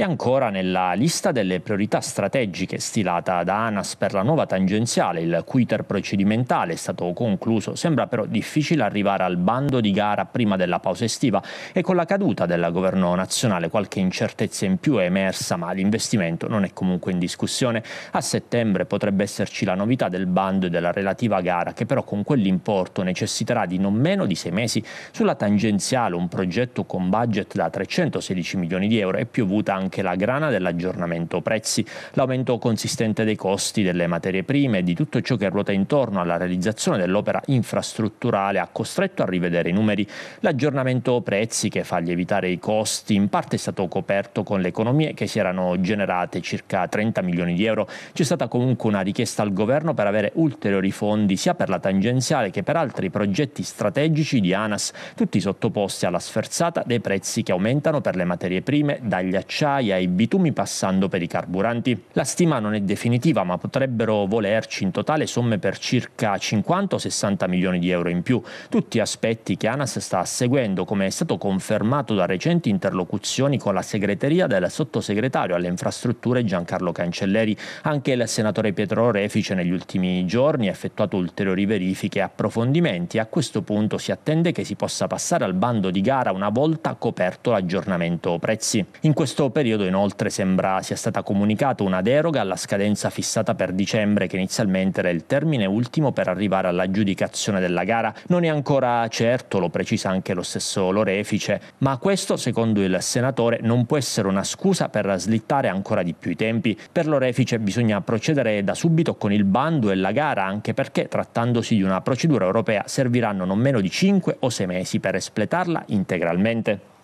E ancora nella lista delle priorità strategiche stilata da ANAS per la nuova tangenziale, il cui iter procedimentale è stato concluso, sembra però difficile arrivare al bando di gara prima della pausa estiva e con la caduta del governo nazionale qualche incertezza in più è emersa, ma l'investimento non è comunque in discussione. A settembre potrebbe esserci la novità del bando e della relativa gara, che però con quell'importo necessiterà di non meno di sei mesi. Sulla tangenziale un progetto con budget da 316 milioni di euro è piovuta anche anche la grana dell'aggiornamento prezzi, l'aumento consistente dei costi delle materie prime e di tutto ciò che ruota intorno alla realizzazione dell'opera infrastrutturale ha costretto a rivedere i numeri. L'aggiornamento prezzi che fa lievitare i costi in parte è stato coperto con le economie che si erano generate circa 30 milioni di euro. C'è stata comunque una richiesta al governo per avere ulteriori fondi sia per la tangenziale che per altri progetti strategici di ANAS, tutti sottoposti alla sferzata dei prezzi che aumentano per le materie prime, dagli acciai acciaia e bitumi passando per i carburanti. La stima non è definitiva, ma potrebbero volerci in totale somme per circa 50-60 milioni di euro in più, tutti aspetti che ANAS sta seguendo, come è stato confermato da recenti interlocuzioni con la segreteria del sottosegretario alle infrastrutture Giancarlo Cancelleri. Anche il senatore Pietro Orefice negli ultimi giorni ha effettuato ulteriori verifiche e approfondimenti. A questo punto si attende che si possa passare al bando di gara una volta coperto l'aggiornamento prezzi. In questo periodo periodo inoltre sembra sia stata comunicata una deroga alla scadenza fissata per dicembre che inizialmente era il termine ultimo per arrivare all'aggiudicazione della gara. Non è ancora certo, lo precisa anche lo stesso Lorefice, ma questo secondo il senatore non può essere una scusa per slittare ancora di più i tempi. Per Lorefice bisogna procedere da subito con il bando e la gara anche perché trattandosi di una procedura europea serviranno non meno di 5 o 6 mesi per espletarla integralmente.